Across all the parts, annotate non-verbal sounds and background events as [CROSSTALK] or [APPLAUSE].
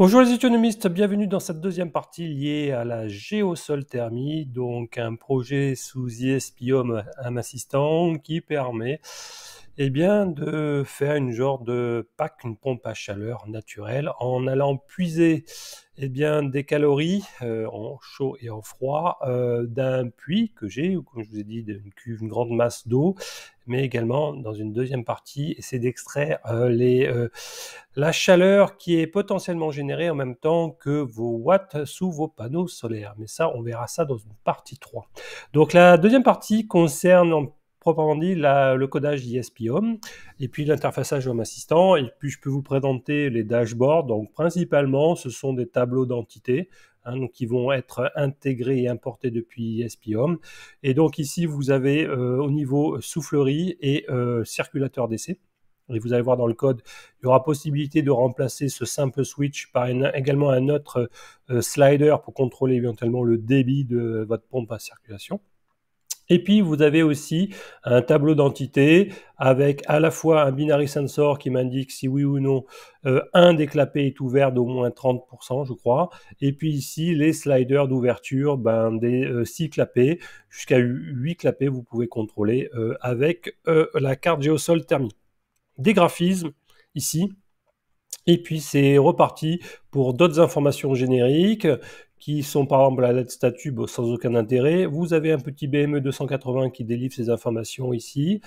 Bonjour les économistes, bienvenue dans cette deuxième partie liée à la géosolthermie, donc un projet sous ISPIOM, un assistant qui permet eh bien, de faire une genre de pack, une pompe à chaleur naturelle, en allant puiser eh bien, des calories euh, en chaud et en froid euh, d'un puits que j'ai, ou comme je vous ai dit, d'une cuve, une grande masse d'eau, mais également dans une deuxième partie, c'est d'extraire euh, les, la chaleur qui est potentiellement générée en même temps que vos watts sous vos panneaux solaires. Mais ça, on verra ça dans une partie 3. Donc la deuxième partie concerne en proprement dit le codage ISP et puis l'interfaçage Home Assistant, et puis je peux vous présenter les dashboards. Donc principalement, ce sont des tableaux d'entités hein, qui vont être intégrés et importés depuis ISP Et donc ici, vous avez euh, au niveau soufflerie et euh, circulateur d'essai. Et vous allez voir dans le code, il y aura possibilité de remplacer ce simple switch par également un autre euh, slider pour contrôler éventuellement le débit de votre pompe à circulation. Et puis, vous avez aussi un tableau d'entité avec à la fois un binary sensor qui m'indique si oui ou non euh, un des clapets est ouvert d'au moins 30%, je crois. Et puis ici, les sliders d'ouverture ben, des 6 euh, clapets jusqu'à 8 clapets, vous pouvez contrôler euh, avec la carte géosol thermique. Des graphismes ici, et puis c'est reparti pour d'autres informations génériques, qui sont par exemple à l'aide statut bah, sans aucun intérêt. Vous avez un petit BME 280 qui délivre ces informations ici,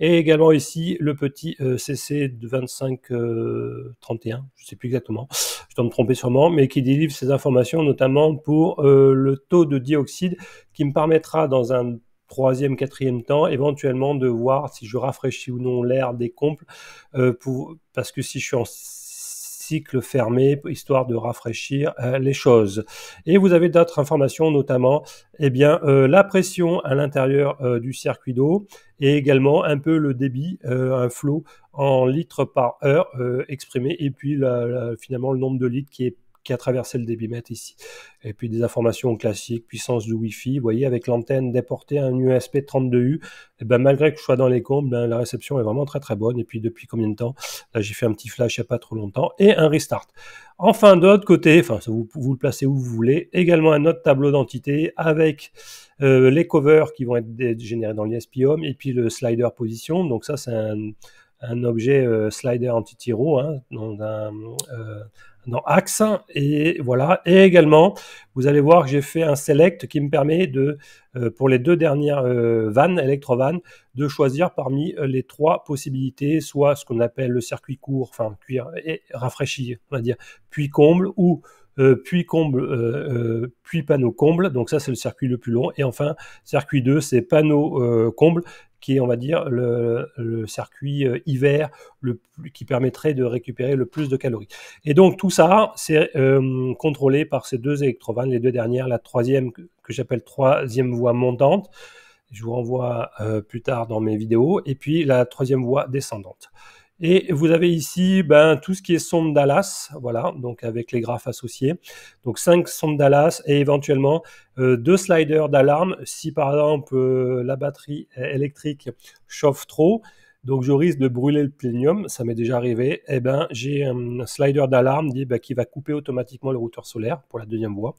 et également ici le petit CC de 25 je ne sais plus exactement, je dois me tromper sûrement, mais qui délivre ces informations notamment pour euh, le taux de dioxyde qui me permettra dans un troisième, quatrième temps, éventuellement de voir si je rafraîchis ou non l'air des comples, euh, pour, parce que si je suis en cycle fermé, histoire de rafraîchir euh, les choses. Et vous avez d'autres informations, notamment eh bien, euh, la pression à l'intérieur euh, du circuit d'eau et également un peu le débit, un flot en litres par heure exprimé, et puis finalement le nombre de litres qui est qui a traversé le débitmètre ici. Et puis des informations classiques, puissance du wifi voyez, avec l'antenne déportée un USB 32U, et ben, malgré que je sois dans les combles, hein, la réception est vraiment très très bonne. Et puis depuis combien de temps Là, j'ai fait un petit flash il n'y a pas trop longtemps. Et un restart. Enfin, d'autre côté, enfin, vous, vous le placez où vous voulez, également un autre tableau d'entité avec euh, les covers qui vont être générés dans l'ISP et puis le slider position. Donc ça, c'est un objet euh, slider anti-tiro, hein, un, euh, dans Axe. Et voilà. Et également, vous allez voir que j'ai fait un select qui me permet de, euh, pour les deux dernières euh, vannes, électrovannes, de choisir parmi euh, les trois possibilités, soit ce qu'on appelle le circuit court, enfin cuir et rafraîchi, on va dire, puis comble ou puis comble, puis panneau comble. Donc ça, c'est le circuit le plus long. Et enfin, circuit 2, c'est panneau comble qui est, on va dire, le, circuit euh, hiver le qui permettrait de récupérer le plus de calories. Et donc tout ça, c'est euh, contrôlé par ces deux électrovannes, les deux dernières, la troisième que, j'appelle troisième voie montante, je vous renvoie euh, plus tard dans mes vidéos, et puis la troisième voie descendante. Et vous avez ici ben, tout ce qui est sonde d'alas, voilà, donc avec les graphes associés. Donc 5 sondes d'alas et éventuellement euh, deux sliders d'alarme si par exemple euh, la batterie électrique chauffe trop donc je risque de brûler le plénium, ça m'est déjà arrivé, eh ben, j'ai un slider d'alarme bah, qui va couper automatiquement le routeur solaire pour la deuxième voie.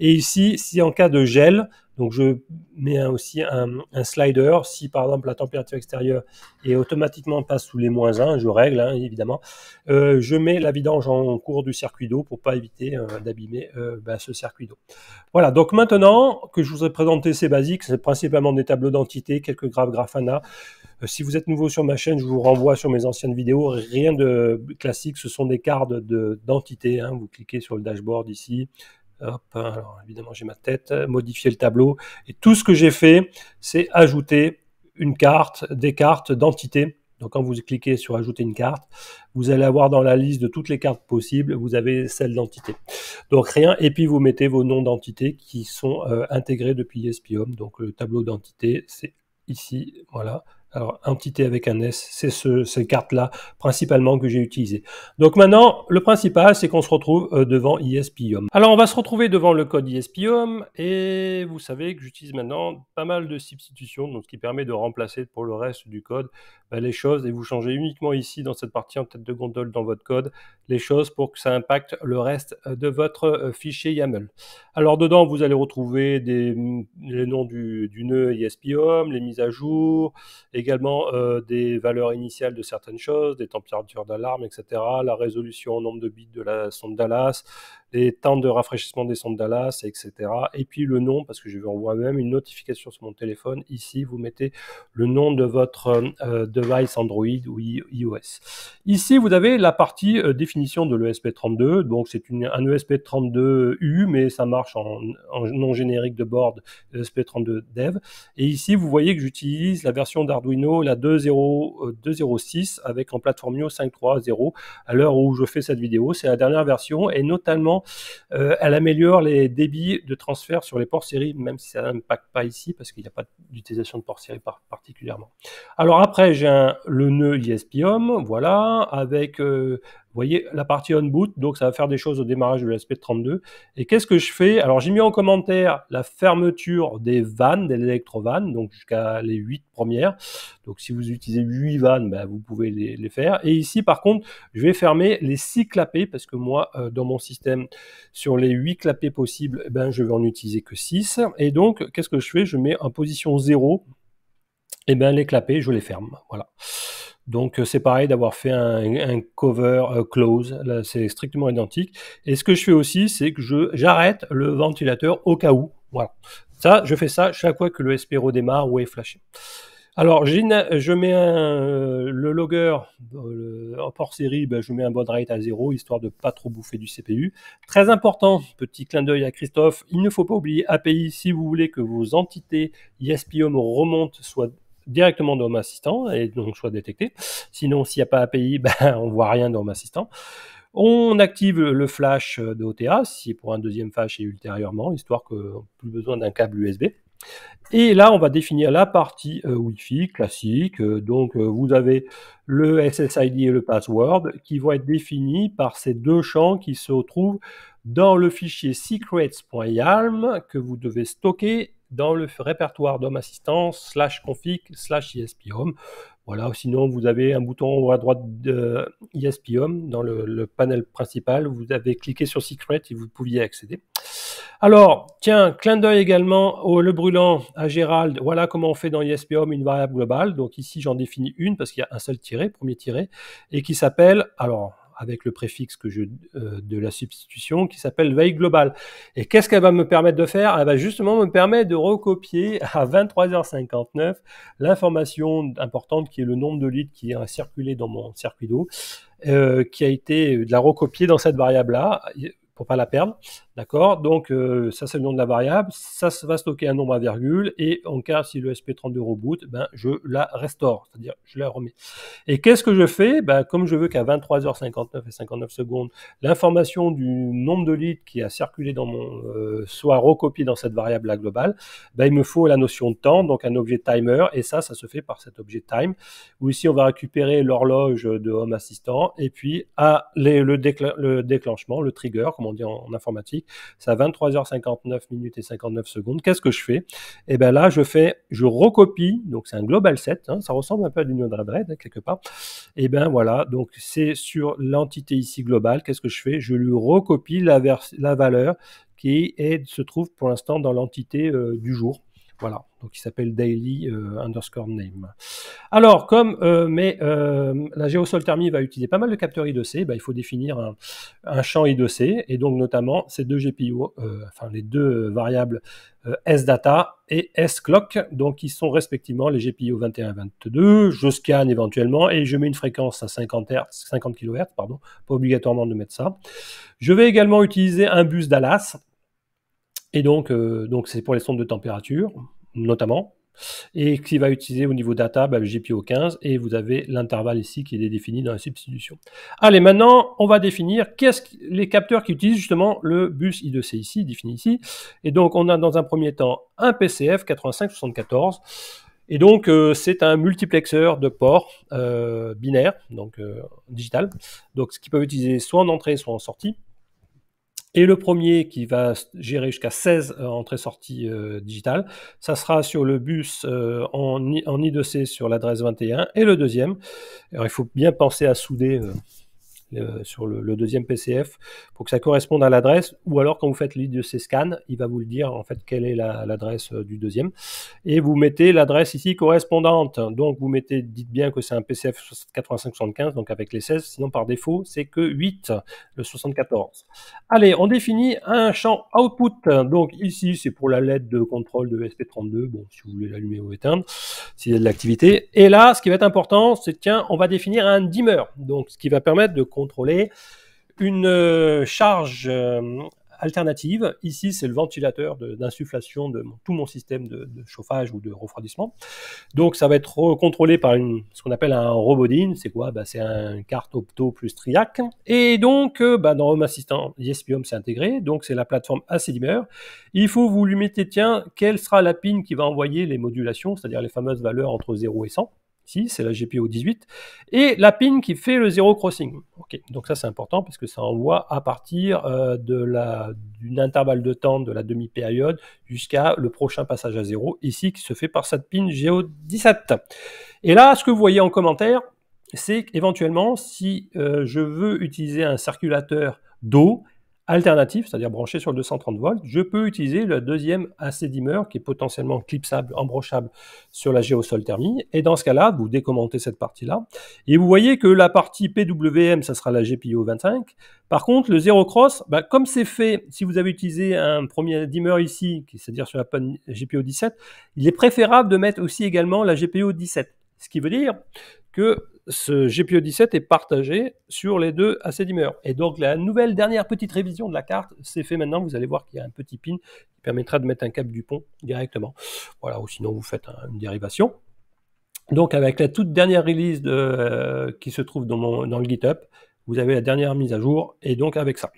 Et ici, si en cas de gel, donc je mets aussi un, slider, si par exemple la température extérieure est automatiquement passe sous les moins 1, je règle hein, évidemment, euh, je mets la vidange en cours du circuit d'eau pour pas éviter euh, d'abîmer euh, bah, ce circuit d'eau. Voilà, donc maintenant que je vous ai présenté ces basiques, c'est principalement des tableaux d'entité, quelques graphes graphana, euh, si vous êtes nouveau sur ma chaîne, je vous renvoie sur mes anciennes vidéos. Rien de classique, ce sont des cartes d'entité. Hein. Vous cliquez sur le dashboard ici. Hop, hein. alors évidemment j'ai ma tête, euh, modifier le tableau. Et tout ce que j'ai fait, c'est ajouter une carte, des cartes d'entité. Donc quand vous cliquez sur ajouter une carte, vous allez avoir dans la liste de toutes les cartes possibles, vous avez celle d'entité. Donc rien, et puis vous mettez vos noms d'entité qui sont euh, intégrés depuis Espium. Donc le tableau d'entité, c'est ici, voilà. Alors, un petit T avec un S, c'est ce, ces cartes-là principalement que j'ai utilisées. Donc maintenant, le principal, c'est qu'on se retrouve euh, devant ISPIOM. Alors, on va se retrouver devant le code ISPIOM et vous savez que j'utilise maintenant pas mal de substitutions, donc ce qui permet de remplacer pour le reste du code ben, les choses et vous changez uniquement ici dans cette partie en tête de gondole dans votre code les choses pour que ça impacte le reste euh, de votre euh, fichier YAML. Alors, dedans, vous allez retrouver des, les noms du, du nœud ISPIOM, les mises à jour, également euh, des valeurs initiales de certaines choses, des températures d'alarme, etc., la résolution au nombre de bits de la sonde Dallas, les temps de rafraîchissement des sondes Dallas, etc. Et puis le nom, parce que je vais envoyer même une notification sur mon téléphone. Ici, vous mettez le nom de votre euh, euh, device Android ou iOS. Ici, vous avez la partie euh, définition de l'ESP32. Donc, c'est un ESP32U, mais ça marche en, en générique de board ESP32 Dev. Et ici, vous voyez que j'utilise la version d'Arduino, la 206, avec en plateforme 5.3.0 à l'heure où je fais cette vidéo. C'est la dernière version et notamment euh, elle améliore les débits de transfert sur les ports série, même si ça n'impacte pas ici parce qu'il n'y a pas d'utilisation de ports série particulièrement. Alors après, j'ai le nœud ISP-UM, voilà, avec euh, vous voyez la partie on-boot, donc ça va faire des choses au démarrage de l'aspect 32. Et qu'est-ce que je fais Alors j'ai mis en commentaire la fermeture des vannes, des électrovannes, donc jusqu'à les 8 premières. Donc si vous utilisez 8 vannes, ben, vous pouvez les, faire. Et ici par contre, je vais fermer les six clapets, parce que moi, euh, dans mon système, sur les huit clapets possibles, eh ben, je vais en utiliser que 6. Et donc, qu'est-ce que je fais Je mets en position 0, et eh bien les clapets, je les ferme. Voilà. Donc euh, c'est pareil d'avoir fait un, cover euh, close, là c'est strictement identique. Et ce que je fais aussi, c'est que j'arrête le ventilateur au cas où. Voilà. Ça, je fais ça chaque fois que le SP démarre ou est flashé. Alors, je mets le logger en port série, je mets un euh, ben, baud rate à zéro, histoire de ne pas trop bouffer du CPU. Très important, petit clin d'œil à Christophe, il ne faut pas oublier API si vous voulez que vos entités ISPIOM remontent, soient directement dans Home Assistant et donc soit détecté. Sinon, s'il n'y a pas API, [LAUGHS] ben, on voit rien dans Home Assistant. On active le flash de OTA, si pour un deuxième flash et ultérieurement, histoire que plus besoin d'un câble USB. Et là, on va définir la partie euh, Wi-Fi classique. Euh, donc, euh, vous avez le SSID et le password qui vont être définis par ces deux champs qui se trouvent dans le fichier secrets.yalm que vous devez stocker dans le répertoire d'homme assistant slash config slash ISP Home. Voilà, sinon vous avez un bouton à droite de ISP Home dans le, panel principal. Vous avez cliqué sur Secret et vous pouviez accéder. Alors, tiens, clin d'œil également au Le Brûlant, à Gérald. Voilà comment on fait dans ISP Home une variable globale. Donc ici, j'en définis une parce qu'il y a un seul tiré, premier tiré, et qui s'appelle, alors avec le préfixe que je, euh, de la substitution qui s'appelle veille globale. Et qu'est-ce qu'elle va me permettre de faire Elle va justement me permettre de recopier [LAUGHS] à 23h59 l'information importante qui est le nombre de litres qui a circulé dans mon circuit d'eau, euh, qui a été de la recopier dans cette variable-là pour pas la perdre. D'accord Donc, euh, ça, c'est le nom de la variable. Ça va stocker un nombre à virgule. Et en cas, si le SP32 reboot, ben, je la restaure, c'est-à-dire je la remets. Et qu'est-ce que je fais ben, Comme je veux qu'à 23h59 et 59 secondes, l'information du nombre de litres qui a circulé dans mon euh, soit recopiée dans cette variable-là globale, ben, il me faut la notion de temps, donc un objet timer. Et ça, ça se fait par cet objet time, où ici, on va récupérer l'horloge de Home Assistant et puis à ah, le, déclenchement, le trigger, comme on dit en informatique c'est à 23h59 minutes et 59 secondes. Qu'est-ce que je fais Et eh bien là, je fais, je recopie, donc c'est un global set, hein. ça ressemble un peu à l'union de Red, hein, quelque part. Et eh bien voilà, donc c'est sur l'entité ici globale, qu'est-ce que je fais Je lui recopie la, valeur qui se trouve pour l'instant dans l'entité euh, du jour. Voilà, donc il s'appelle daily euh, underscore name. Alors, comme euh, mais, euh, la va utiliser pas mal de capteurs I2C, bah, il faut définir un, champ I2C, et donc notamment ces deux GPIO, euh, enfin les deux variables euh, SData et SClock, donc qui sont respectivement les GPIO 21 et 22, je scanne éventuellement, et je mets une fréquence à 50, Hz, 50 kHz, pardon, pas obligatoirement de mettre ça. Je vais également utiliser un bus Dallas, et donc, euh, donc c'est pour les sondes de température, notamment, et qui va utiliser au niveau data bah, le GPO 15, et vous avez l'intervalle ici qui est défini dans la substitution. Allez, maintenant, on va définir quest les capteurs qui utilisent justement le bus I2C ici, défini ici. Et donc, on a dans un premier temps un PCF 8574, et donc, euh, c'est un multiplexeur de ports euh, binaire, donc digital, donc ce qui peuvent utiliser soit en entrée, soit en sortie. Et le premier qui va gérer jusqu'à 16 euh, entrées-sorties euh, digitales, ça sera sur le bus euh, en, en I2C sur l'adresse 21. Et le deuxième, alors il faut bien penser à souder sur le, deuxième PCF pour que ça corresponde à l'adresse, ou alors quand vous faites de ces scan, il va vous le dire en fait quelle est l'adresse euh, du deuxième, et vous mettez l'adresse ici correspondante. Donc vous mettez, dites bien que c'est un PCF 8575, donc avec les 16, sinon par défaut c'est que 8, le 74. Allez, on définit un champ output. Donc ici c'est pour la LED de contrôle de SP32, bon si vous voulez l'allumer ou éteindre, s'il y a de l'activité. Et là, ce qui va être important, c'est tiens, on va définir un dimmer, donc ce qui va permettre de contrôler. Une euh, charge euh, alternative, ici c'est le ventilateur d'insufflation de, tout mon système de, chauffage ou de refroidissement. Donc ça va être contrôlé par une, ce qu'on appelle un robodine, c'est quoi bah, C'est un carte opto plus triac. Et donc euh, bah, dans Home Assistant, espium s'est intégré, donc c'est la plateforme ACDimer. Il faut vous lui mettez, tiens, quelle sera la pin qui va envoyer les modulations, c'est-à-dire les fameuses valeurs entre 0 et 100 c'est la GPO 18, et la pin qui fait le zero crossing. Donc ça c'est important parce que ça envoie à partir euh, la d'un intervalle de temps de la demi-période jusqu'à le prochain passage à zéro, ici qui se fait par cette pin GO 17. Et là, ce que vous voyez en commentaire, c'est qu'éventuellement, si euh, je veux utiliser un circulateur d'eau, alternative, c'est-à-dire branché sur le 230 volts, je peux utiliser le deuxième AC dimmer qui est potentiellement clipsable, embrochable sur la géosol thermique. Et dans ce cas-là, vous décommentez cette partie-là. Et vous voyez que la partie PWM, ça sera la GPIO 25. Par contre, le Zero cross, bah, comme c'est fait, si vous avez utilisé un premier dimmer ici, c'est-à-dire sur la GPIO 17, il est préférable de mettre aussi également la GPIO 17. Ce qui veut dire que ce GPIO e 17 est partagé sur les deux ac dimmers. Et donc la nouvelle dernière petite révision de la carte, c'est fait maintenant. Vous allez voir qu'il y a un petit pin qui permettra de mettre un câble du pont directement. Voilà, ou sinon vous faites une dérivation. Donc avec la toute dernière release euh, qui se trouve dans, le GitHub, vous avez la dernière mise à jour et donc avec ça.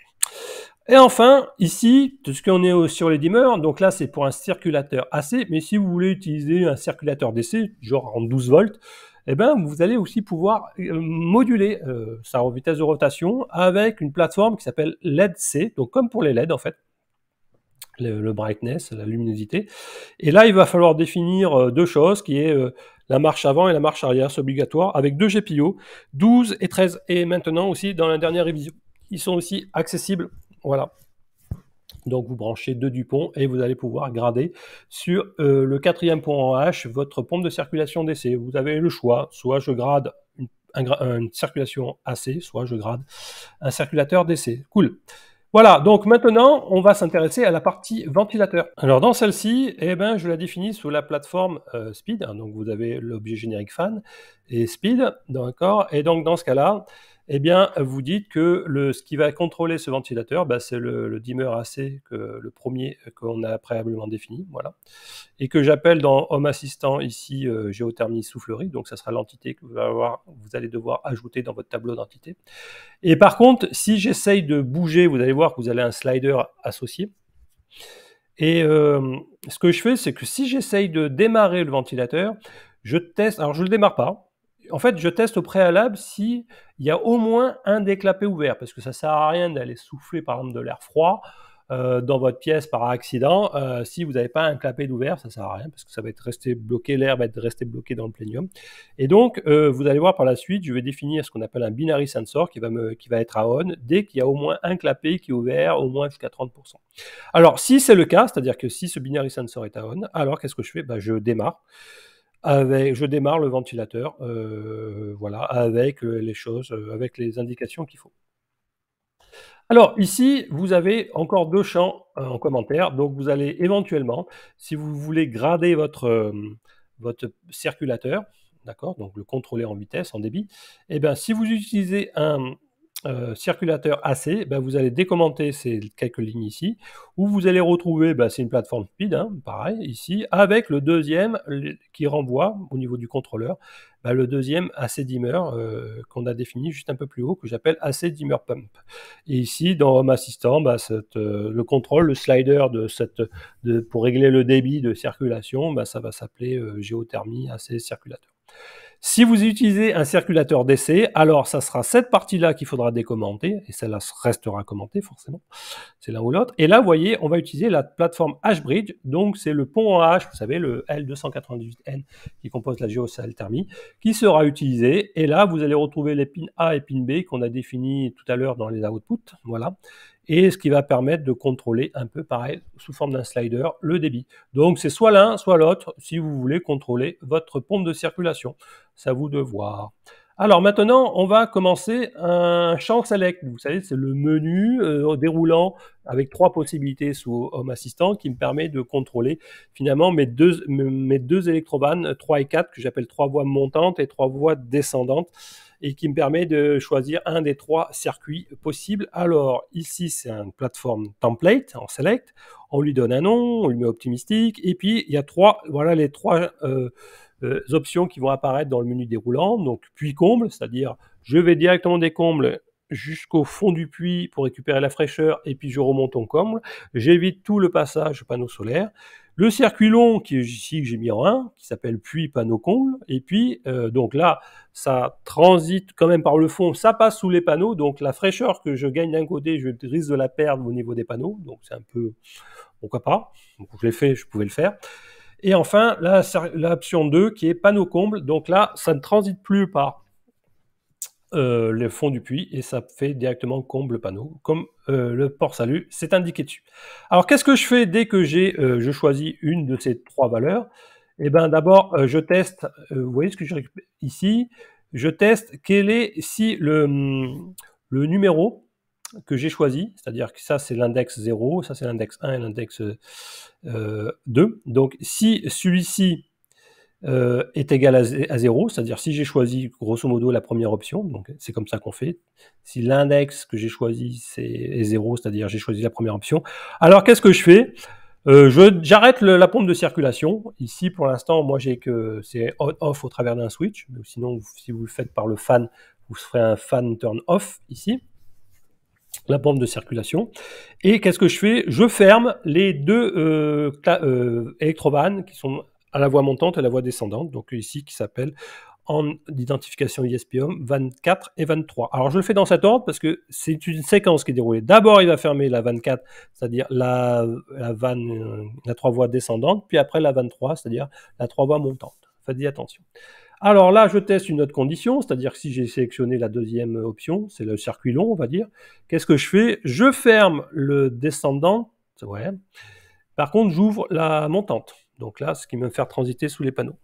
Et enfin, ici, tout ce qu'on est sur les dimmers, donc là c'est pour un circulateur AC, mais si vous voulez utiliser un circulateur DC, genre en 12 volts, eh ben, vous allez aussi pouvoir euh, moduler euh, sa vitesse de rotation avec une plateforme qui s'appelle LED-C, donc comme pour les LED en fait, le, brightness, la luminosité. Et là, il va falloir définir euh, deux choses, qui est la marche avant et la marche arrière, c'est obligatoire, avec deux GPIO, 12 et 13, et maintenant aussi dans la dernière révision. Ils sont aussi accessibles, voilà. Donc vous branchez deux pont et vous allez pouvoir grader sur euh, le quatrième pont en H votre pompe de circulation d'essai. Vous avez le choix, soit je grade une, circulation AC, soit je grade un circulateur d'essai. Cool. Voilà, donc maintenant on va s'intéresser à la partie ventilateur. Alors dans celle-ci, eh ben, je la définis sous la plateforme euh, Speed. donc vous avez l'objet générique fan et Speed, d'accord. Et donc dans ce cas-là, eh bien, vous dites que le, ce qui va contrôler ce ventilateur, bah, c'est le, dimmer AC, que, le premier qu'on a préalablement défini, voilà, et que j'appelle dans Home Assistant ici euh, géothermie soufflerie, donc ça sera l'entité que vous, allez devoir ajouter dans votre tableau d'entité. Et par contre, si j'essaye de bouger, vous allez voir que vous avez un slider associé. Et euh, ce que je fais, c'est que si j'essaye de démarrer le ventilateur, je teste, alors je ne le démarre pas, en fait, je teste au préalable il y a au moins un déclapé ouvert, parce que ça ne sert à rien d'aller souffler, par exemple, de l'air froid euh, dans votre pièce par accident. Euh, si vous n'avez pas un clapet ouvert, ça ne sert à rien, parce que ça va être resté bloqué, l'air va être resté bloqué dans le plénium. Et donc, euh, vous allez voir par la suite, je vais définir ce qu'on appelle un binary sensor qui va, qui va être à on dès qu'il y a au moins un clapet qui est ouvert, au moins jusqu'à 30%. Alors, si c'est le cas, c'est-à-dire que si ce binary sensor est à on, alors qu'est-ce que je fais bah, Je démarre je démarre le ventilateur, euh, voilà, avec euh, les choses, euh, avec les indications qu'il faut. Alors ici, vous avez encore deux champs en commentaire, donc vous allez éventuellement, si vous voulez grader votre, votre circulateur, d'accord, donc le contrôler en vitesse, en débit, et eh bien si vous utilisez un, euh, circulateur AC, ben, vous allez décommenter ces quelques lignes ici, où vous allez retrouver, ben, c'est une plateforme speed, hein, pareil ici, avec le deuxième qui renvoie au niveau du contrôleur, ben, le deuxième AC dimmer euh, qu'on a défini juste un peu plus haut, que j'appelle AC dimmer pump. Et ici, dans Home Assistant, euh, le contrôle, le slider de pour régler le débit de circulation, ça va s'appeler géothermie AC circulateur. Si vous utilisez un circulateur d'essai, alors ça sera cette partie-là qu'il faudra décommenter, et celle-là restera commentée forcément, c'est l'un ou l'autre. Et là, vous voyez, on va utiliser la plateforme H-Bridge, donc c'est le pont en H, vous savez, le L298N qui compose la géosalthermie, thermie, qui sera utilisé. Et là, vous allez retrouver les pins A et pins B qu'on a définis tout à l'heure dans les outputs, voilà et ce qui va permettre de contrôler un peu pareil sous forme d'un slider le débit. Donc c'est soit l'un, soit l'autre si vous voulez contrôler votre pompe de circulation. Ça vous de voir. Alors maintenant, on va commencer un champ select. Vous savez, c'est le menu euh, déroulant avec trois possibilités sous Home Assistant qui me permet de contrôler finalement mes deux, mes deux 3 et 4 que j'appelle trois voies montantes et trois voies descendantes et qui me permet de choisir un des trois circuits possibles. Alors ici, c'est une plateforme template On select. On lui donne un nom, on lui met optimistique, et puis il y a trois, voilà les trois euh, euh, options qui vont apparaître dans le menu déroulant. Donc puits comble, c'est-à-dire je vais directement des combles jusqu'au fond du puits pour récupérer la fraîcheur et puis je remonte en comble. J'évite tout le passage panneau solaire. Le circuit long, qui est ici que j'ai mis en 1, qui s'appelle puis Panneau Comble. Et puis, euh, donc là, ça transite quand même par le fond, ça passe sous les panneaux. Donc la fraîcheur que je gagne d'un côté, je risque de la perdre au niveau des panneaux. Donc c'est un peu, pourquoi pas. Donc je l'ai fait, je pouvais le faire. Et enfin, l'option 2 qui est panneau comble. Donc là, ça ne transite plus par euh, le fond du puits et ça fait directement comble panneau, comme euh, le port salut, c'est indiqué dessus. Alors qu'est-ce que je fais dès que j'ai, euh, je choisis une de ces trois valeurs Eh bien d'abord, je teste, vous voyez ce que je récupère ici, je teste quel est si le, hum, le numéro que j'ai choisi, c'est-à-dire que ça c'est l'index 0, ça c'est l'index 1 et l'index 2. Donc si celui-ci euh, est égal à, à 0, c'est-à-dire si j'ai choisi grosso modo la première option, donc c'est comme ça qu'on fait, si l'index que j'ai choisi c'est, est 0, c'est-à-dire j'ai choisi la première option, alors qu'est-ce que je fais euh, je, J'arrête la pompe de circulation. Ici, pour l'instant, moi j'ai que c'est off au travers d'un switch, mais sinon, si vous le faites par le fan, vous ferez un fan turn-off ici la pompe de circulation. Et qu'est-ce que je fais Je ferme les deux euh, euh électrovannes qui sont à la voie montante et à la voie descendante, donc ici qui s'appelle en identification ISPOM 24 et 23. Alors je le fais dans cet ordre parce que c'est une séquence qui est déroulée. D'abord, il va fermer la 24, c'est-à-dire la, 3 euh, voies descendante, puis après la 23, c'est-à-dire la 3 voies montante. Faites attention. Alors là, je teste une autre condition, c'est-à-dire que si j'ai sélectionné la deuxième option, c'est le circuit long, on va dire, qu'est-ce que je fais Je ferme le descendant, ouais. par contre j'ouvre la montante. Donc là, ce qui va me faire transiter sous les panneaux.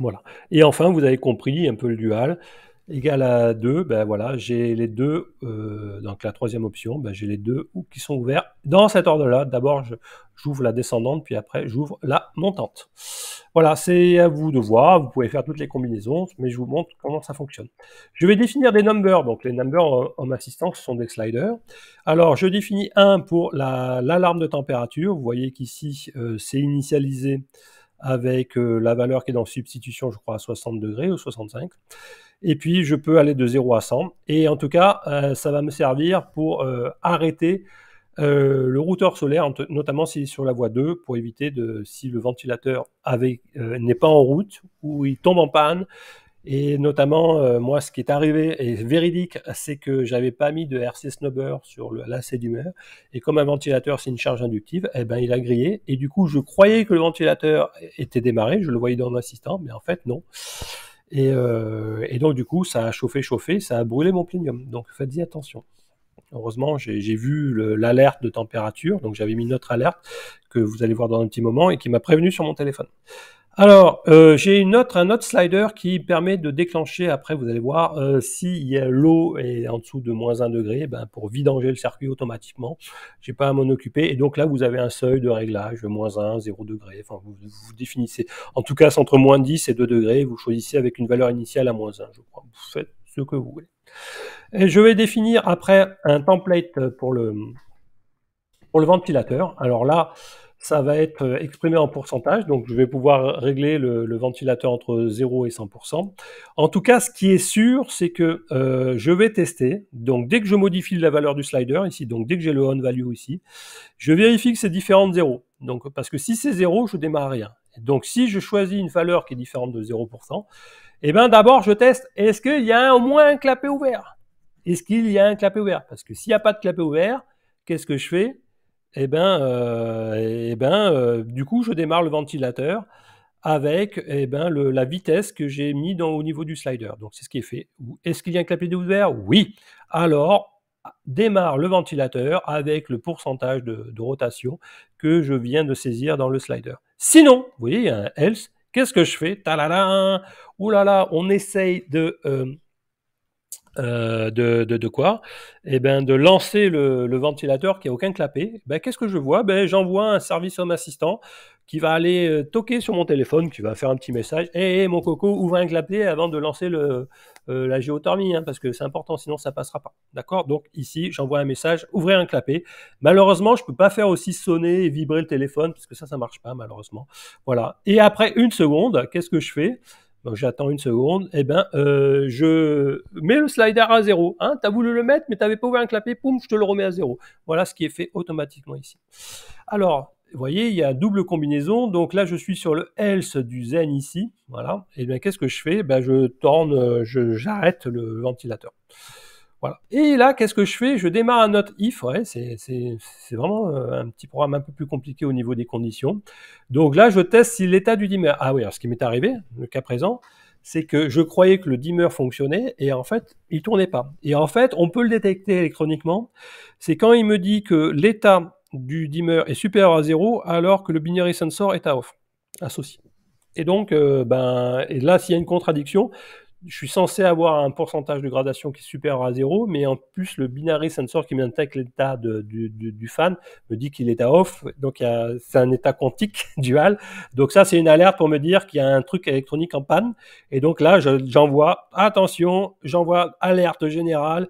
Voilà. Et enfin, vous avez compris un peu le dual. Égal à 2, ben voilà, j'ai les deux, euh, donc la troisième option, ben j'ai les deux qui sont ouverts dans cet ordre-là. D'abord, je, j'ouvre la descendante, puis après j'ouvre la montante. Voilà, c'est à vous de voir, vous pouvez faire toutes les combinaisons, mais je vous montre comment ça fonctionne. Je vais définir des numbers, donc les numbers euh, en, assistance sont des sliders. Alors je définis un pour l'alarme de température, vous voyez qu'ici euh, c'est initialisé avec euh, la valeur qui est dans substitution, je crois, à 60 degrés ou 65. Et puis je peux aller de 0 à 100, et en tout cas ça va me servir pour arrêter euh, le routeur solaire, notamment s'il sur la voie 2, pour éviter de, si le ventilateur euh, n'est pas en route ou il tombe en panne. Et notamment, euh, moi, ce qui est arrivé et véridique, c'est que j'avais pas mis de RC Snobber sur l'AC du Et comme un ventilateur, c'est une charge inductive, eh ben, il a grillé. Et du coup, je croyais que le ventilateur était démarré. Je le voyais dans mon assistant, mais en fait, non. Et, donc, du coup, ça a chauffé, chauffé, ça a brûlé mon plénium. Donc, faites-y attention. Heureusement, j'ai vu l'alerte de température, donc j'avais mis notre alerte que vous allez voir dans un petit moment et qui m'a prévenu sur mon téléphone. Alors, euh, j'ai une autre, un autre slider qui permet de déclencher, après vous allez voir, euh, y si l'eau est en dessous de moins 1 degré, eh ben, pour vidanger le circuit automatiquement, j'ai pas à m'en occuper. Et donc là, vous avez un seuil de réglage, moins 1, 0 degré, enfin vous, vous définissez. En tout cas, c'est entre moins 10 et 2 degrés, vous choisissez avec une valeur initiale à moins 1, je crois. Vous faites ce que vous voulez. Et je vais définir après un template pour le, le ventilateur. Alors là, ça va être exprimé en pourcentage, donc je vais pouvoir régler le, ventilateur entre 0 et 100%. En tout cas, ce qui est sûr, c'est que euh, je vais tester. Donc dès que je modifie la valeur du slider ici, donc dès que j'ai le on value ici, je vérifie que c'est différent de 0. Donc, parce que si c'est 0, je démarre rien. Donc si je choisis une valeur qui est différente de 0%, eh bien d'abord je teste, est-ce qu'il y a au moins un clapet ouvert Est-ce qu'il y a un clapet ouvert Parce que s'il n'y a pas de clapet ouvert, qu'est-ce que je fais Eh bien, ben, euh, eh ben euh, du coup je démarre le ventilateur avec eh ben, la vitesse que j'ai mis dans, au niveau du slider. Donc c'est ce qui est fait. Est-ce qu'il y a un clapet ouvert Oui. Alors démarre le ventilateur avec le pourcentage de, rotation que je viens de saisir dans le slider. Sinon, vous voyez, il y a un else. Qu'est-ce que je fais Talala Ouh là là, on essaye de euh, euh, de, de, quoi eh ben, De lancer le, ventilateur qui a aucun clapet. Ben, Qu'est-ce que je vois ben, J'envoie un service homme assistant qui va aller euh, toquer sur mon téléphone, qui va faire un petit message Hé, eh, eh, mon coco, ouvre un clapet avant de lancer le, euh, la géothermie, hein, parce que c'est important, sinon ça passera pas. D'accord Donc ici, j'envoie un message Ouvrez un clapet. Malheureusement, je peux pas faire aussi sonner et vibrer le téléphone, parce que ça, ça marche pas, malheureusement. Voilà. Et après une seconde, qu'est-ce que je fais j'attends une seconde, et eh ben euh, je mets le slider à zéro. Hein, tu as voulu le mettre, mais tu n'avais pas ouvert un clapet, poum, je te le remets à zéro. Voilà ce qui est fait automatiquement ici. Alors, vous voyez, il y a double combinaison. Donc là, je suis sur le else du zen ici. Voilà. Et eh bien, qu'est-ce que je fais eh ben, Je tourne, euh, j'arrête le ventilateur. Et là, qu'est-ce que je fais Je démarre un autre if. c'est vraiment euh, un petit programme un peu plus compliqué au niveau des conditions. Donc là, je teste si l'état du dimmer. Ah oui, ce qui m'est arrivé, le cas présent, c'est que je croyais que le dimmer fonctionnait et en fait, il tournait pas. Et en fait, on peut le détecter électroniquement. C'est quand il me dit que l'état du dimmer est supérieur à zéro, alors que le binary sensor est à off, associé. Et donc, euh, ben, et là, s'il y a une contradiction, je suis censé avoir un pourcentage de gradation qui est supérieur à zéro, mais en plus, le binary sensor qui m'intègre l'état du, fan me dit qu'il est à off, donc c'est un état quantique [LAUGHS] dual. Donc ça, c'est une alerte pour me dire qu'il y a un truc électronique en panne. Et donc là, j'envoie, attention, j'envoie alerte générale,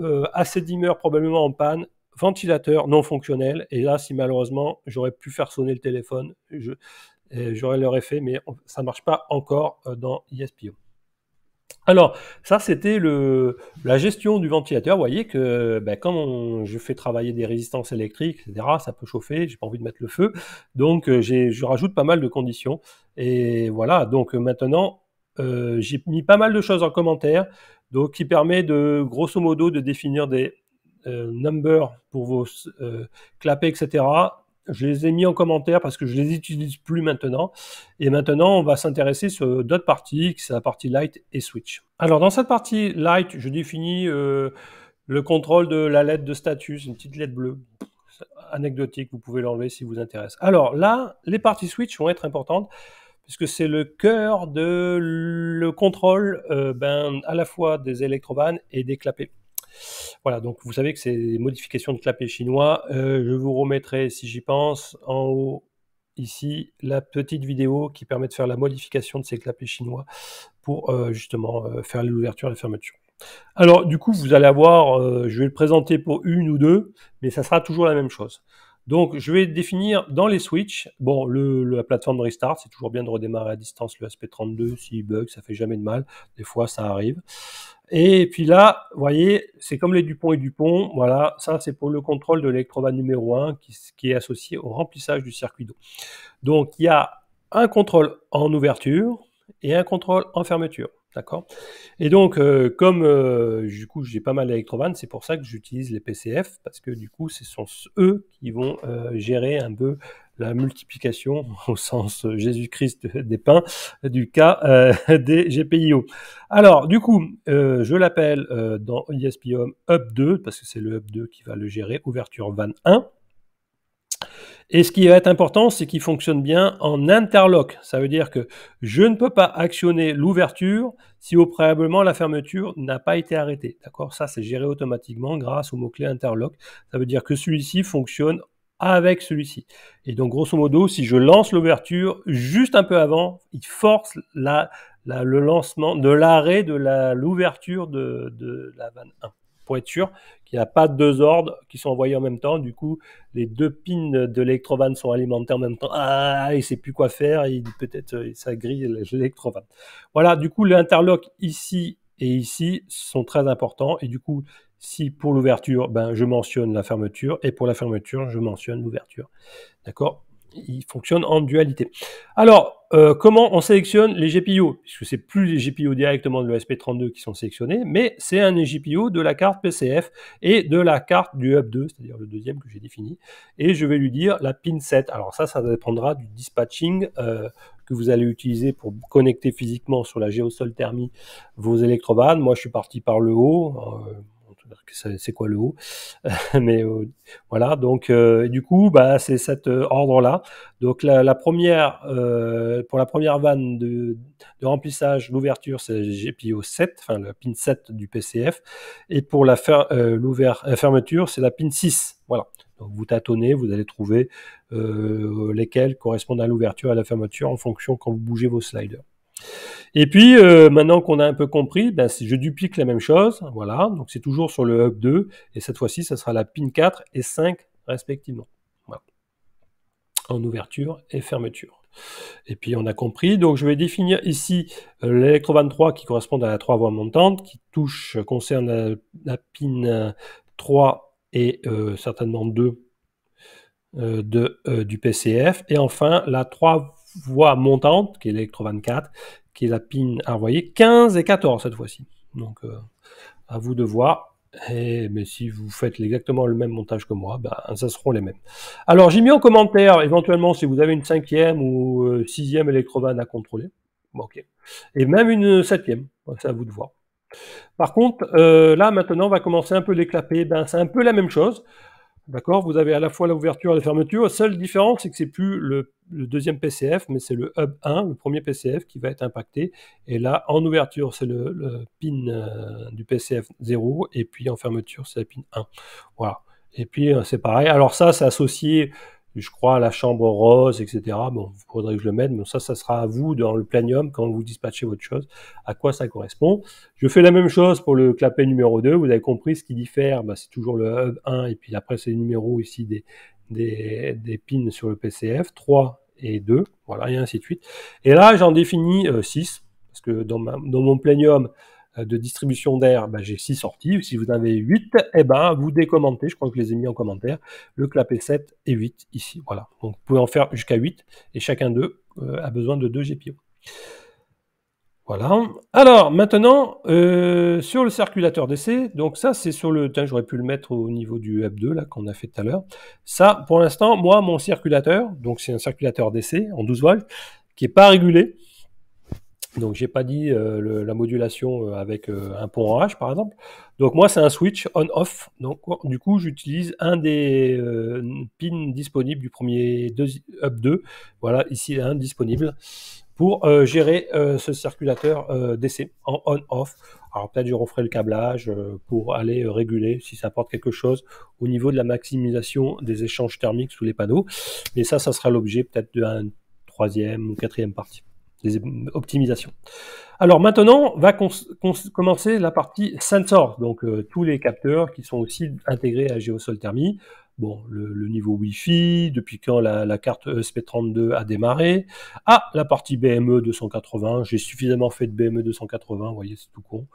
euh, dimmer probablement en panne, ventilateur non fonctionnel. Et là, si malheureusement, j'aurais pu faire sonner le téléphone, j'aurais leur effet, mais ça ne marche pas encore euh, dans ISPO. Alors, ça, c'était la gestion du ventilateur. Vous voyez que quand ben, je fais travailler des résistances électriques, etc., ça peut chauffer, j'ai pas envie de mettre le feu. Donc, euh, je rajoute pas mal de conditions. Et voilà, donc euh, maintenant, euh, j'ai mis pas mal de choses en commentaire, donc qui permet de, grosso modo, de définir des numbers pour vos euh, clapets, etc., je les ai mis en commentaire parce que je les utilise plus maintenant. Et maintenant, on va s'intéresser sur d'autres parties, qui sont la partie light et switch. Alors, dans cette partie light, je définis euh, le contrôle de la lettre de statut, une petite lettre bleue anecdotique, vous pouvez l'enlever si vous intéresse. Alors là, les parties switch vont être importantes puisque c'est le cœur de le contrôle euh, ben, à la fois des électrovannes et des clapets. Voilà, donc vous savez que c'est des modifications de clapet chinois. Euh, je vous remettrai, si j'y pense, en haut ici la petite vidéo qui permet de faire la modification de ces clapets chinois pour euh, justement euh, faire l'ouverture et la fermeture. Alors du coup, vous allez avoir, je vais le présenter pour une ou deux, mais ça sera toujours la même chose. Donc, je vais définir dans les switches, bon, le, la plateforme de restart, c'est toujours bien de redémarrer à distance le SP32, s'il bug, ça fait jamais de mal, des fois ça arrive. Et puis là, vous voyez, c'est comme les Dupont et Dupont, voilà, ça c'est pour le contrôle de l'électrova numéro 1 qui, qui est associé au remplissage du circuit d'eau. Donc, il y a un contrôle en ouverture et un contrôle en fermeture. D'accord Et donc, euh, comme euh, du coup, j'ai pas mal d'électrovannes, c'est pour ça que j'utilise les PCF, parce que du coup, ce sont eux qui vont euh, gérer un peu la multiplication [LAUGHS] au sens Jésus-Christ des pains du cas [LAUGHS] des GPIO. Alors, du coup, je l'appelle dans ISPIOM Hub 2, parce que c'est le Hub 2 qui va le gérer, ouverture van 1. Et ce qui va être important, c'est qu'il fonctionne bien en interlock. Ça veut dire que je ne peux pas actionner l'ouverture si au préalablement la fermeture n'a pas été arrêtée. D'accord Ça, c'est géré automatiquement grâce au mot-clé interlock. Ça veut dire que celui-ci fonctionne avec celui-ci. Et donc, grosso modo, si je lance l'ouverture juste un peu avant, il force le lancement de l'arrêt de l'ouverture de, de la vanne 1 pour être sûr qu'il n'y a pas deux ordres qui sont envoyés en même temps. Du coup, les deux pins de l'électrovanne sont alimentés en même temps. Ah, il ne sait plus quoi faire. Il peut-être euh, ça grille l'électrovanne. Voilà. Du coup, l'interlock ici et ici sont très importants. Et du coup, si pour l'ouverture, ben, je mentionne la fermeture et pour la fermeture, je mentionne l'ouverture. D'accord il fonctionne en dualité. Alors, euh, comment on sélectionne les GPIO Puisque c'est plus les GPIO directement de l'ESP32 qui sont sélectionnés, mais c'est un GPIO de la carte PCF et de la carte du Hub 2, c'est-à-dire le deuxième que j'ai défini. Et je vais lui dire la pin 7. Alors ça, ça dépendra du dispatching euh, que vous allez utiliser pour connecter physiquement sur la géosol thermie vos électrovannes. Moi, je suis parti par le haut. Euh, bah, c'est quoi le haut [LAUGHS] Mais euh, voilà, donc euh, du coup, bah, c'est cet euh, ordre-là. Donc la, première, pour la première vanne de, remplissage, l'ouverture, c'est GPIO 7, enfin la pin 7 du PCF, et pour la, la fermeture, c'est la pin 6. Voilà. Donc vous tâtonnez, vous allez trouver lesquels correspondent à l'ouverture et à la fermeture en fonction quand vous bougez vos sliders. Et puis euh, maintenant qu'on a un peu compris, ben, je duplique la même chose, voilà, donc c'est toujours sur le hub 2, et cette fois-ci, ça sera la pin 4 et 5 respectivement, voilà. en ouverture et fermeture. Et puis on a compris, donc je vais définir ici euh, l'électro 23 qui correspond à la 3 voies montante, qui touche, concerne la, pin 3 euh, et euh, certainement 2 du PCF, et enfin la 3 voie montante, qui est l'électro 24, qui est la pin à envoyer, 15 et 14 cette fois-ci. Donc, euh, à vous de voir. Et, eh, mais si vous faites exactement le même montage que moi, ben, ça seront les mêmes. Alors, j'ai mis en commentaire, éventuellement, si vous avez une cinquième ou euh, sixième sixième électrovanne à contrôler. Et même une septième. c'est à vous de voir. Par contre, euh, là, maintenant, on va commencer un peu l'éclaper. Ben, c'est un peu la même chose. D'accord Vous avez à la fois l'ouverture et la fermeture. La seule différence, c'est que c'est plus le, deuxième PCF, mais c'est le Hub 1, le premier PCF, qui va être impacté. Et là, en ouverture, c'est le, pin euh, du PCF 0, et puis en fermeture, c'est la pin 1. Voilà. Et puis, euh, c'est pareil. Alors ça, c'est associé je crois à la chambre rose, etc. Bon, vous faudrait que je le mette, mais ça, ça sera à vous dans le planium quand vous dispatchez votre chose, à quoi ça correspond. Je fais la même chose pour le clapet numéro 2. Vous avez compris ce qui diffère, bah, c'est toujours le hub 1, et puis après, c'est le numéro ici des, des, pins sur le PCF, 3 et 2, voilà, et ainsi de suite. Et là, j'en définis 6, euh, parce que dans, dans mon plénium, euh, de distribution d'air, bah, j'ai 6 sorties. Si vous avez 8, eh ben, vous décommentez. Je crois que je les ai mis en commentaire. Le clapet 7 et 8 ici. Voilà. Donc vous pouvez en faire jusqu'à 8 et chacun d'eux euh, a besoin de 2 GPO. Voilà. Alors maintenant, euh, sur le circulateur d'essai, donc ça c'est sur le. J'aurais pu le mettre au niveau du F2 là qu'on a fait tout à l'heure. Ça, pour l'instant, moi, mon circulateur, donc c'est un circulateur d'essai en 12 volts, qui n'est pas régulé. Donc j'ai pas dit euh, la modulation euh, avec euh, un pont en H par exemple. Donc moi c'est un switch on/off. Donc du coup j'utilise un des pins disponibles du premier deux, up 2. Voilà ici un disponible pour gérer ce circulateur DC en on/off. Alors peut-être je referai le câblage pour aller réguler si ça apporte quelque chose au niveau de la maximisation des échanges thermiques sous les panneaux. Mais ça ça sera l'objet peut-être d'un troisième ou quatrième partie des optimisations. Alors maintenant, va commencer la partie sensor, donc euh, tous les capteurs qui sont aussi intégrés à Géosol Thermie. Bon, le, niveau Wi-Fi, depuis quand la, la, carte ESP32 a démarré. à ah, la partie BME 280, j'ai suffisamment fait de BME 280, vous voyez, c'est tout con.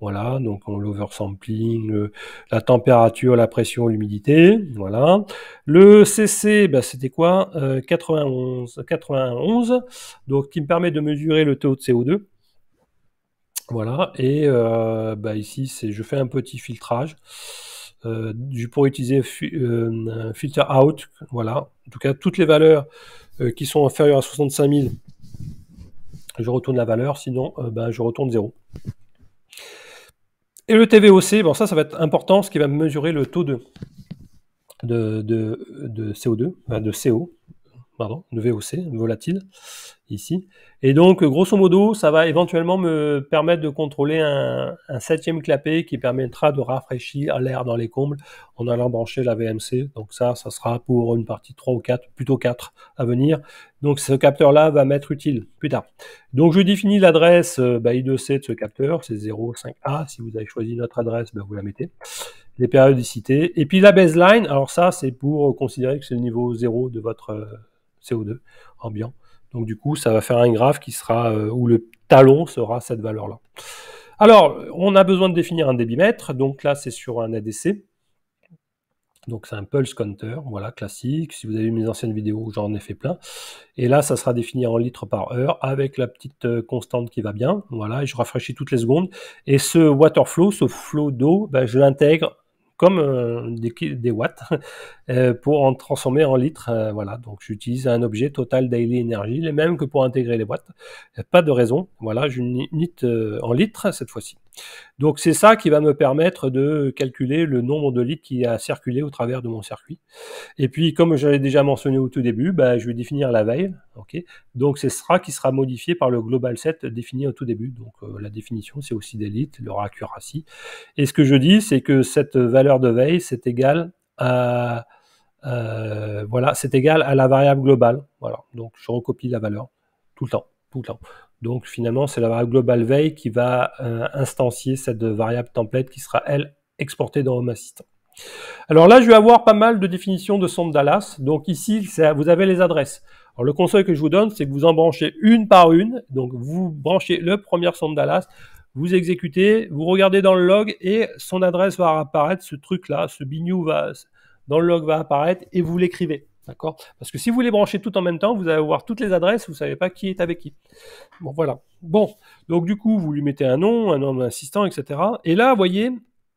Voilà, donc l'oversampling, euh, la température, la pression, l'humidité. Voilà. Le CC, bah, c'était quoi 91, euh, 91, donc qui me permet de mesurer le taux de CO2. Voilà, et euh, bah, ici, c'est, je fais un petit filtrage. je pourrais utiliser filter out, voilà. En tout cas, toutes les valeurs qui sont inférieures à 65 000, je retourne la valeur, sinon bah, je retourne 0. Et le TVOC, bon ça, ça va être important, ce qui va mesurer le taux de, de, de, CO2, de CO, pardon, de VOC, volatile, ici. Et donc, grosso modo, ça va éventuellement me permettre de contrôler un, septième clapet qui permettra de rafraîchir l'air dans les combles en allant brancher la VMC. Donc ça, ça sera pour une partie 3 ou 4, plutôt 4 à venir. Donc ce capteur-là va m'être utile plus tard. Donc je définis l'adresse euh, bah, I2C de ce capteur, c'est 05A. Si vous avez choisi notre adresse, bah, vous la mettez. Les périodicités. Et puis la baseline, alors ça, c'est pour considérer que c'est le niveau 0 de votre euh, CO2 ambiant. Donc du coup, ça va faire un graphe qui sera euh, où le talon sera cette valeur-là. Alors, on a besoin de définir un débitmètre. Donc là, c'est sur un ADC. Donc c'est un pulse counter, voilà, classique. Si vous avez vu mes anciennes vidéos, j'en ai fait plein. Et là, ça sera défini en litres par heure avec la petite euh, constante qui va bien. Voilà, je rafraîchis toutes les secondes. Et ce water flow, ce flow d'eau, ben, je l'intègre comme euh, des, watts [LAUGHS] euh, pour en transformer en litres. Euh, voilà, donc j'utilise un objet Total Daily Energy, les mêmes que pour intégrer les watts. Pas de raison. Voilà, j'unite en litres cette fois-ci. Donc c'est ça qui va me permettre de calculer le nombre de litres qui a circulé au travers de mon circuit. Et puis comme j'avais déjà mentionné au tout début, bah, je vais définir la veille. donc ce sera qui sera modifié par le global set défini au tout début. Donc euh, la définition c'est aussi des litres, leur accuracy. Et ce que je dis c'est que cette valeur de veille c'est égal à euh, voilà, c'est égal à la variable globale. Voilà, donc je recopie la valeur tout le temps, tout le temps. Donc finalement, c'est la variable global veille qui va euh, instancier cette variable template qui sera, elle, exportée dans Home Assistant. Alors là, je vais avoir pas mal de définitions de sondes Dallas. Donc ici, vous avez les adresses. Alors le conseil que je vous donne, c'est que vous en branchez une par une. Donc vous branchez le première sonde Dallas, vous exécutez, vous regardez dans le log et son adresse va apparaître, ce truc-là, ce bignou va, dans le log va apparaître et vous l'écrivez. D'accord Parce que si vous les branchez toutes en même temps, vous allez avoir toutes les adresses, vous ne savez pas qui est avec qui. Bon, voilà. Bon, donc du coup, vous lui mettez un nom, un nom d'assistant, etc. Et là, vous voyez,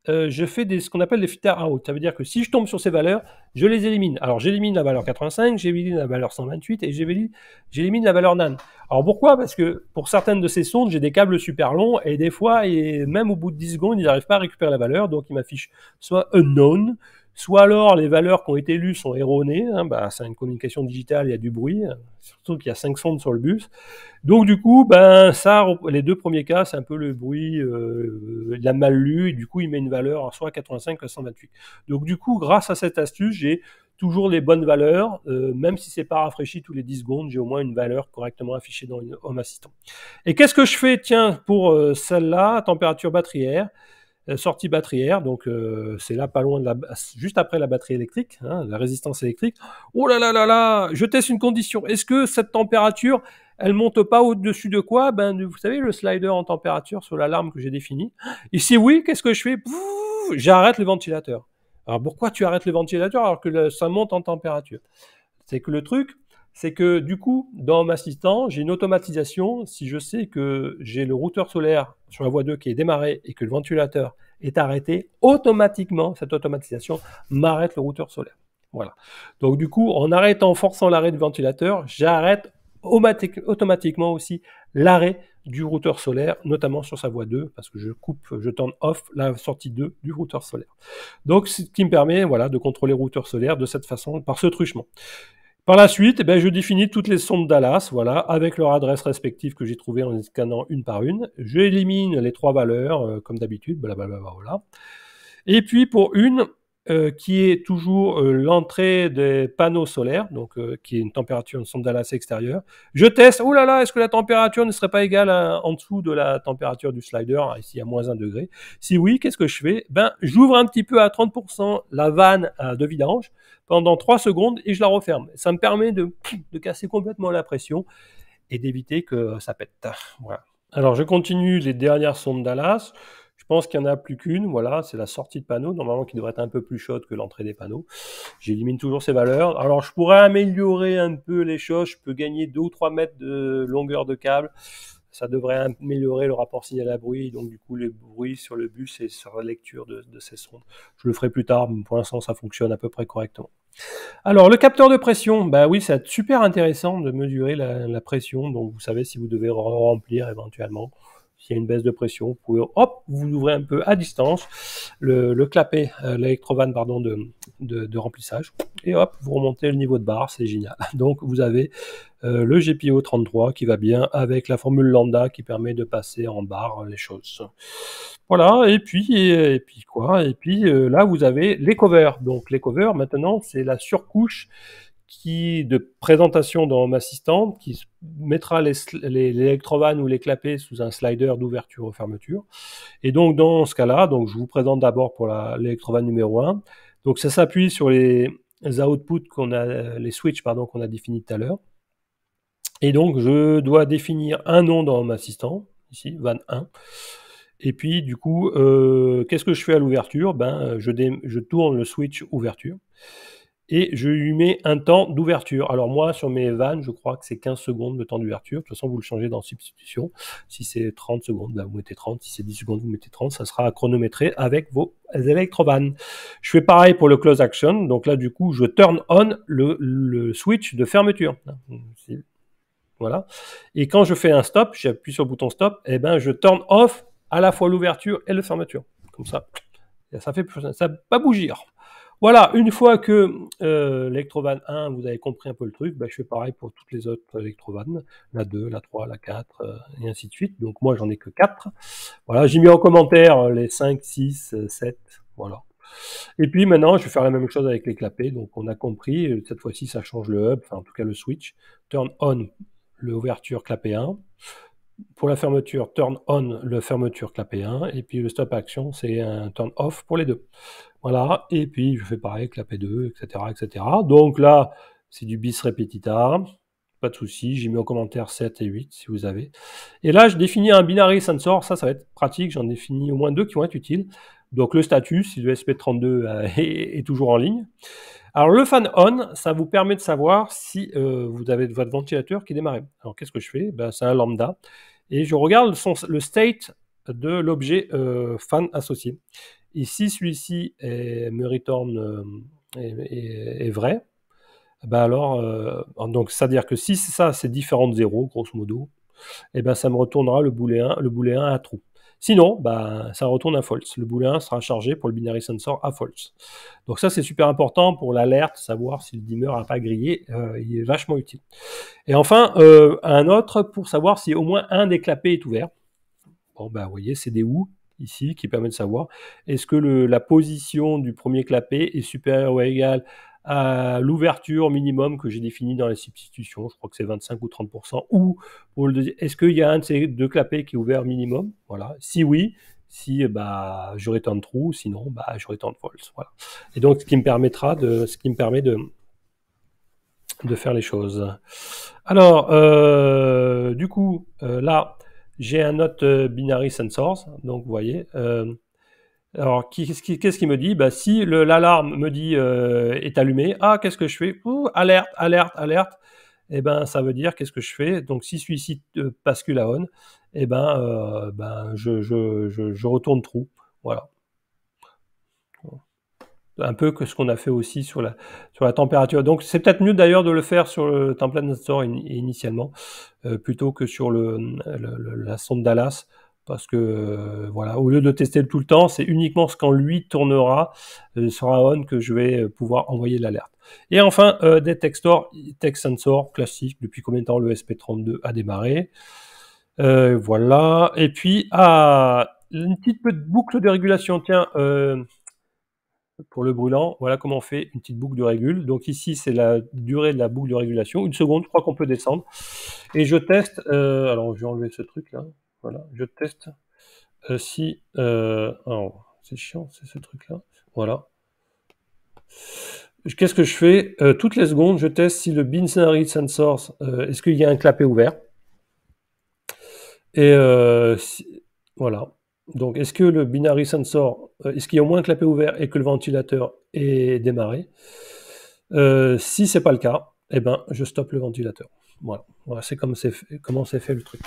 euh, je fais ce qu'on appelle des filter out. Ça veut dire que si je tombe sur ces valeurs, je les élimine. Alors j'élimine la valeur 85, j'élimine la valeur 128 et j'élimine la valeur NaN. Alors pourquoi Parce que pour certaines de ces sondes, j'ai des câbles super longs et des fois, et même au bout de 10 secondes, ils n'arrivent pas à récupérer la valeur. Donc ils m'affichent soit unknown, Soit alors les valeurs qui ont été lues sont erronées, hein, bah, c'est une communication digitale, il y a du bruit, hein, surtout qu'il y a cinq sondes sur le bus. Donc du coup, ben ça, les deux premiers cas, c'est un peu le bruit, euh, il a mal lu, et du coup il met une valeur soit 85, soit à 128. Donc du coup, grâce à cette astuce, j'ai toujours les bonnes valeurs, euh, même si c'est pas rafraîchi tous les 10 secondes, j'ai au moins une valeur correctement affichée dans Home Assistant. Et qu'est-ce que je fais, tiens, pour euh, celle-là, température batterière euh, sortie batterie donc euh, c'est là pas loin de la, juste après la batterie électrique, hein, la résistance électrique. Oh là là là là, je teste une condition. Est-ce que cette température, elle monte pas au-dessus de quoi Ben vous savez le slider en température sur l'alarme que j'ai défini. Ici oui, qu'est-ce que je fais J'arrête le ventilateur. Alors pourquoi tu arrêtes le ventilateur alors que ça monte en température C'est que le truc, c'est que du coup, dans assistant, j'ai une automatisation. Si je sais que j'ai le routeur solaire sur la voie 2 qui est démarré et que le ventilateur est arrêté, automatiquement, cette automatisation m'arrête le routeur solaire. Voilà. Donc du coup, en arrêtant, en forçant l'arrêt du ventilateur, j'arrête automatiquement aussi l'arrêt du routeur solaire, notamment sur sa voie 2, parce que je coupe, je tourne off la sortie 2 du routeur solaire. Donc, ce qui me permet voilà, de contrôler le routeur solaire de cette façon, par ce truchement. Par la suite, eh ben, je définis toutes les sondes Dallas, voilà, avec leur adresse respective que j'ai trouvées en les scannant une par une. J'élimine les trois valeurs, euh, comme d'habitude, blablabla, voilà. Et puis pour une, euh, qui est toujours euh, l'entrée des panneaux solaires, donc euh, qui est une température, une sonde d'alas extérieure. Je teste, oh là là, est-ce que la température ne serait pas égale en dessous de la température du slider, hein, ici à moins 1 degré Si oui, qu'est-ce que je fais Ben, j'ouvre un petit peu à 30% la vanne de vidange pendant 3 secondes et je la referme. Ça me permet de, casser complètement la pression et d'éviter que ça pète. Voilà. Alors je continue les dernières sondes d'alas pense qu'il y en a plus qu'une. Voilà, c'est la sortie de panneau, normalement qui devrait être un peu plus chaude que l'entrée des panneaux. J'élimine toujours ces valeurs. Alors, je pourrais améliorer un peu les choses. Je peux gagner 2 ou 3 mètres de longueur de câble. Ça devrait améliorer le rapport signal à bruit, donc du coup les bruits sur le bus et sur la lecture de, ces sondes. Je le ferai plus tard, mais pour l'instant ça fonctionne à peu près correctement. Alors le capteur de pression, bah oui, c'est super intéressant de mesurer la, la, pression, donc vous savez si vous devez remplir éventuellement s'il y a une baisse de pression, vous pouvez, hop, vous ouvrez un peu à distance, le, clapet, euh, l'électrovanne, pardon, de, remplissage, et hop, vous remontez le niveau de barre, c'est génial. [LAUGHS] Donc vous avez euh, le GPO 33 qui va bien avec la formule lambda qui permet de passer en barre euh, les choses. Voilà, et puis, et, puis quoi Et puis là, vous avez les covers. Donc les covers, maintenant, c'est la surcouche qui, de présentation dans mon Assistant qui mettra l'électrovanne les, ou les clapets sous un slider d'ouverture ou fermeture. Et donc, dans ce cas-là, donc je vous présente d'abord pour l'électrovanne numéro 1. Donc, ça s'appuie sur les outputs qu'on a, euh, les switches, pardon, qu'on a définis tout à l'heure. Et donc, je dois définir un nom dans mon Assistant, ici, van 1. Et puis, du coup, euh, qu'est-ce que je fais à l'ouverture ben, euh, je, je tourne le switch ouverture et je lui mets un temps d'ouverture. Alors moi, sur mes vannes, je crois que c'est 15 secondes le temps d'ouverture. De toute façon, vous le changez dans substitution. Si c'est 30 ben, secondes, vous mettez 30. Si c'est 10 secondes, vous mettez 30. Ça sera chronométré avec vos électrovannes. Je fais pareil pour le close action. Donc là, du coup, je turn on le, switch de fermeture. Voilà. Et quand je fais un stop, j'appuie sur le bouton stop, et eh ben je turn off à la fois l'ouverture et la fermeture. Comme ça, ça fait va pas bougir. Voilà, une fois que euh, 1, vous avez compris un peu le truc, bah, je fais pareil pour toutes les autres électrovannes, la 2, la 3, la 4, euh, et ainsi de suite. Donc moi, j'en ai que 4. Voilà, j'ai mis en commentaire euh, les 5, 6, 7, voilà. Et puis maintenant, je vais faire la même chose avec les clapets. Donc on a compris, euh, cette fois-ci, ça change le hub, enfin en tout cas le switch. Turn on l'ouverture clapé 1. Pour la fermeture, turn on le fermeture clapet 1. Et puis le stop action, c'est un turn off pour les deux. Voilà, et puis je fais pareil avec la P2, etc. etc. Donc là, c'est du bis repetita, pas de souci, j'ai mis en commentaire 7 et 8 si vous avez. Et là, je définis un binary sensor, ça, ça va être pratique, j'en ai définis au moins deux qui vont être utiles. Donc le statut, si le SP32 euh, [LAUGHS] est, toujours en ligne. Alors le fan on, ça vous permet de savoir si euh, vous avez votre ventilateur qui est démarré. Alors qu'est-ce que je fais ben, C'est un lambda. Et je regarde le state de l'objet euh, fan associé. Et si celui-ci me retourne est, euh, vrai, bah alors, euh, donc c'est-à-dire que si ça, c'est différent de 0, grosso modo, et eh ben ça me retournera le booléen, le un à true. Sinon, bah, ça retourne à false. Le 1 sera chargé pour le binary sensor à false. Donc ça, c'est super important pour l'alerte, savoir si le dimmer n'a pas grillé, euh, il est vachement utile. Et enfin, un autre pour savoir si au moins un des clapets est ouvert. Bon, ben, vous voyez, c'est des ou, ici qui permet de savoir est-ce que la position du premier clapet est supérieure ou égale à l'ouverture minimum que j'ai définie dans la substitution, je crois que c'est 25 ou 30 ou pour le est-ce qu'il y a un de ces deux clapets qui est ouvert minimum Voilà. Si oui, si eh bah, j'aurai tant de trous, sinon bah, j'aurai tant de false. Voilà. Et donc ce qui me permettra de, ce qui me permet de, de faire les choses. Alors, euh, du coup, euh, là, j'ai un autre euh, binary sensors, donc vous voyez. Euh, alors, qu'est-ce qui, me dit bah, Si l'alarme me dit euh, est allumée, ah, qu'est-ce que je fais Alerte, alerte, alerte. Eh ben, ça veut dire qu'est-ce que je fais Donc, si celui-ci bascule à on, eh ben, ben je, je, je, retourne trou. Voilà un peu que ce qu'on a fait aussi sur la, sur la température. Donc c'est peut-être mieux d'ailleurs de le faire sur le template store initialement, euh, plutôt que sur le, la sonde Dallas, parce que euh, voilà, au lieu de tester tout le temps, c'est uniquement ce qu'en lui tournera euh, sera on que je vais pouvoir envoyer l'alerte. Et enfin, des textors, text sensor classique, depuis combien de temps le SP32 a démarré. voilà, et puis ah, une petite boucle de régulation, tiens, pour le brûlant, voilà comment on fait une petite boucle de régule. Donc ici, c'est la durée de la boucle de régulation. Une seconde, je crois qu'on peut descendre. Et je teste, euh, alors je vais enlever ce truc là, voilà, je teste euh, si, euh, c'est chiant, c'est ce truc là, voilà. Qu'est-ce que je fais Toutes les secondes, je teste si le bin scenario sensor, est-ce qu'il y a un clapet ouvert Et voilà. Donc, est-ce que le binary sensor, euh, est-ce qu'il y a au moins un clapet ouvert et que le ventilateur est démarré euh, Si c'est pas le cas, eh ben, je stoppe le ventilateur. Voilà, voilà c'est comme c'est comment c'est fait le truc.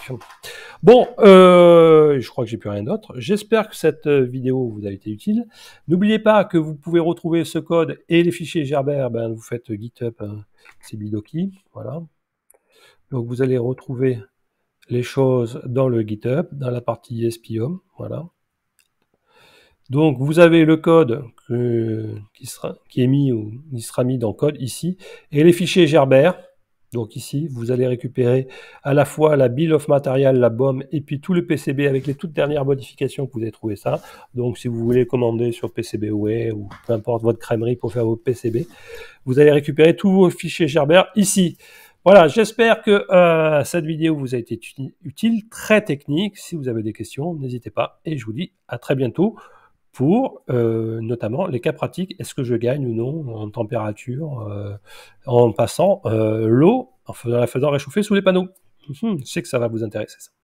Bon, euh, je crois que j'ai plus rien d'autre. J'espère que cette vidéo vous a été utile. N'oubliez pas que vous pouvez retrouver ce code et les fichiers Gerber. Ben, vous faites GitHub, hein, c'est Bidoki. Voilà. Donc vous allez retrouver les choses dans le GitHub, dans la partie spium Voilà. Donc vous avez le code qui, sera, qui est mis ou qui sera mis dans code ici et les fichiers Gerber. Donc ici, vous allez récupérer à la fois la bill of material, la bombe et puis tout le PCB avec les toutes dernières modifications que vous avez trouvé ça. Donc si vous voulez commander sur PCBWay ou peu importe votre crèmerie pour faire vos PCB, vous allez récupérer tous vos fichiers Gerber ici. Voilà, j'espère que euh, cette vidéo vous a été utile, très technique. Si vous avez des questions, n'hésitez pas. Et je vous dis à très bientôt pour euh, notamment les cas pratiques. Est-ce que je gagne ou non en température euh, en passant l'eau, en la faisant réchauffer sous les panneaux hum, hum, Je sais que ça va vous intéresser. Ça.